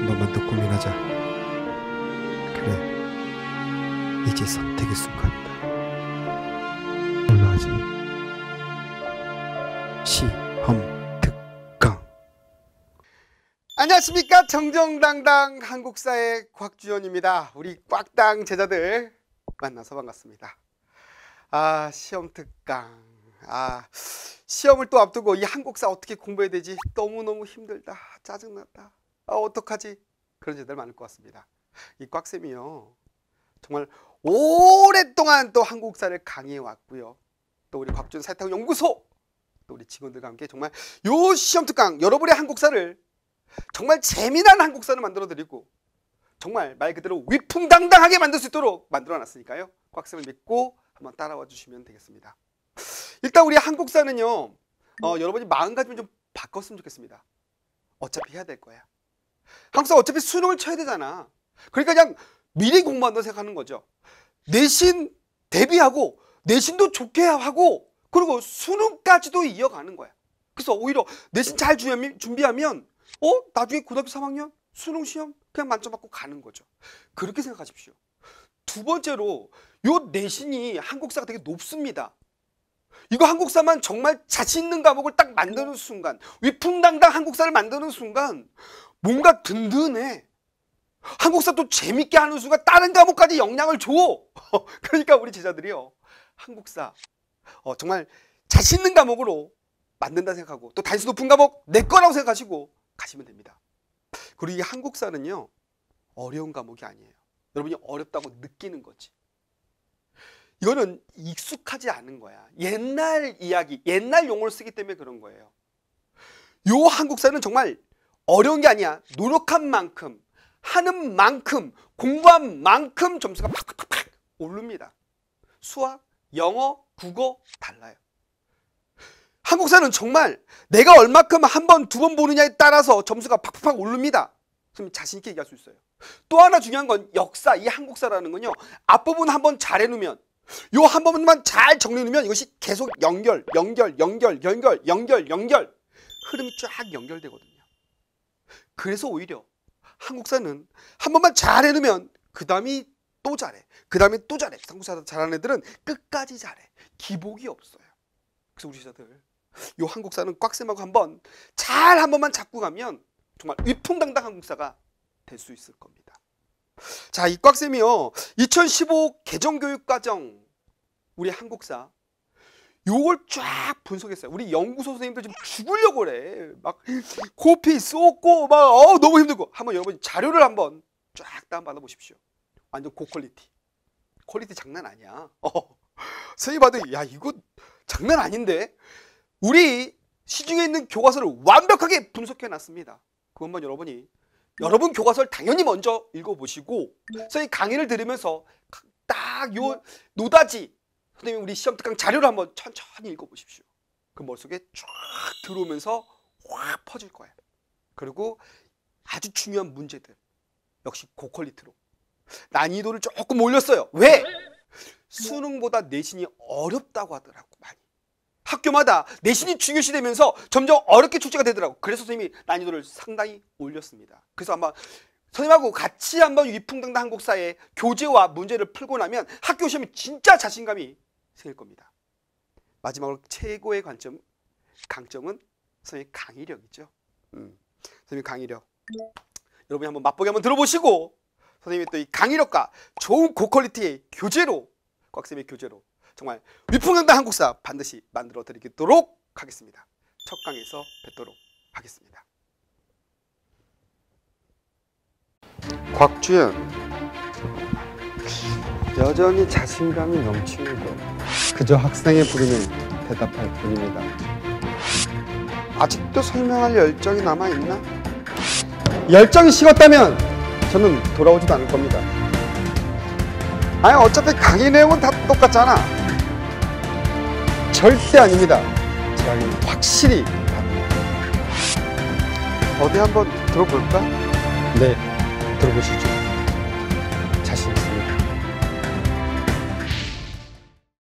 한 번만 더 고민하자. 그래. 이제 선택의 순간이다. 뭘로 지 시험 특강. 안녕하십니까. 정정당당 한국사의 곽주현입니다. 우리 꽉당 제자들 만나서 반갑습니다. 아, 시험 특강. 아, 시험을 또 앞두고 이 한국사 어떻게 공부해야 되지? 너무너무 힘들다. 짜증났다. 아, 어떡하지? 그런 자들 많을 것 같습니다. 이 꽉쌤이요. 정말 오랫동안 또 한국사를 강의해 왔고요. 또 우리 곽준 사회탁 연구소 또 우리 직원들과 함께 정말 요 시험 특강 여러분의 한국사를 정말 재미난 한국사를 만들어 드리고 정말 말 그대로 위풍당당하게 만들 수 있도록 만들어 놨으니까요. 꽉쌤을 믿고 한번 따라와 주시면 되겠습니다. 일단 우리 한국사는요. 어, 여러분이 마음가짐 을좀 바꿨으면 좋겠습니다. 어차피 해야 될 거야. 항상 어차피 수능을 쳐야 되잖아. 그러니까 그냥 미리 공부한다고 생각하는 거죠. 내신 대비하고 내신도 좋게 하고 그리고 수능까지도 이어가는 거야. 그래서 오히려 내신 잘 준비하면 어 나중에 고등학교 3학년 수능 시험 그냥 만점 받고 가는 거죠. 그렇게 생각하십시오. 두 번째로 요 내신이 한국사가 되게 높습니다. 이거 한국사만 정말 자신 있는 과목을 딱 만드는 순간 위풍당당 한국사를 만드는 순간 뭔가 든든해. 한국사 또 재밌게 하는 수가 다른 과목까지 영향을 줘. 그러니까 우리 제자들이요. 한국사 어, 정말 자신 있는 과목으로 만든다 생각하고 또 단수 높은 과목 내 거라고 생각하시고 가시면 됩니다. 그리고 이 한국사는요. 어려운 과목이 아니에요. 여러분이 어렵다고 느끼는 거지. 이거는 익숙하지 않은 거야. 옛날 이야기, 옛날 용어를 쓰기 때문에 그런 거예요. 요 한국사는 정말 어려운 게 아니야. 노력한 만큼, 하는 만큼, 공부한 만큼 점수가 팍팍팍 오릅니다. 수학, 영어, 국어 달라요. 한국사는 정말 내가 얼마큼 한 번, 두 번 보느냐에 따라서 점수가 팍팍팍 오릅니다. 그럼 자신 있게 얘기할 수 있어요. 또 하나 중요한 건 역사, 이 한국사라는 건요. 앞부분 한 번 잘 해놓으면 요 한 번만 잘 정리해놓으면 이것이 계속 연결, 연결, 연결, 연결, 연결, 연결 흐름이 쫙 연결되거든요. 그래서 오히려 한국사는 한 번만 잘 해놓으면 그 다음이 또 잘해. 그 다음에 또 잘해. 한국사 잘하는 애들은 끝까지 잘해. 기복이 없어요. 그래서 우리 시자들 요 한국사는 꽉쌤하고 한 번 잘 한 번만 잡고 가면 정말 위풍당당 한국사가 될 수 있을 겁니다. 자, 이 꽉쌤이요. 2015 개정교육과정 우리 한국사 요걸 쫙 분석했어요. 우리 연구소 선생님들 지금 죽으려고 그래. 막 코피 쏟고 막 어, 너무 힘들고 한번 여러분 자료를 한번 쫙 다운 받아 보십시오. 완전 고퀄리티. 퀄리티 장난 아니야. 어. 선생님 봐도 야 이거 장난 아닌데. 우리 시중에 있는 교과서를 완벽하게 분석해 놨습니다. 그것만 여러분이 여러분 교과서를 당연히 먼저 읽어보시고 네. 선생님 강의를 들으면서 딱 요 노다지 선생님 우리 시험 특강 자료를 한번 천천히 읽어보십시오. 그 머릿속에 쫙 들어오면서 확 퍼질 거예요. 그리고 아주 중요한 문제들 역시 고퀄리티로 난이도를 조금 올렸어요. 왜? 수능보다 내신이 어렵다고 하더라고 많이. 학교마다 내신이 중요시되면서 점점 어렵게 출제가 되더라고. 그래서 선생님이 난이도를 상당히 올렸습니다. 그래서 아마 선생님하고 같이 한번 위풍당당 한국사의 교재와 문제를 풀고 나면 학교 시험에 진짜 자신감이 생길 겁니다. 마지막으로 최고의 관점, 강점은 선생님 강의력이죠. 음, 선생님 강의력. 여러분이 한번 맛보기 한번 들어보시고 선생님이 또이 강의력과 좋은 고퀄리티의 교재로 꽉쌤의 교재로 정말 위풍당당 한국사 반드시 만들어 드리도록 하겠습니다. 첫 강에서 뵙도록 하겠습니다. 곽주현 여전히 자신감이 넘치는 것 그저 학생의 부르에 대답할 뿐입니다. 아직도 설명할 열정이 남아있나? 열정이 식었다면 저는 돌아오지도 않을 겁니다. 아니 어차피 강의 내용은 다 똑같잖아. 절대 아닙니다. 제가 확실히 어디 한번 들어볼까? 네, 들어보시죠.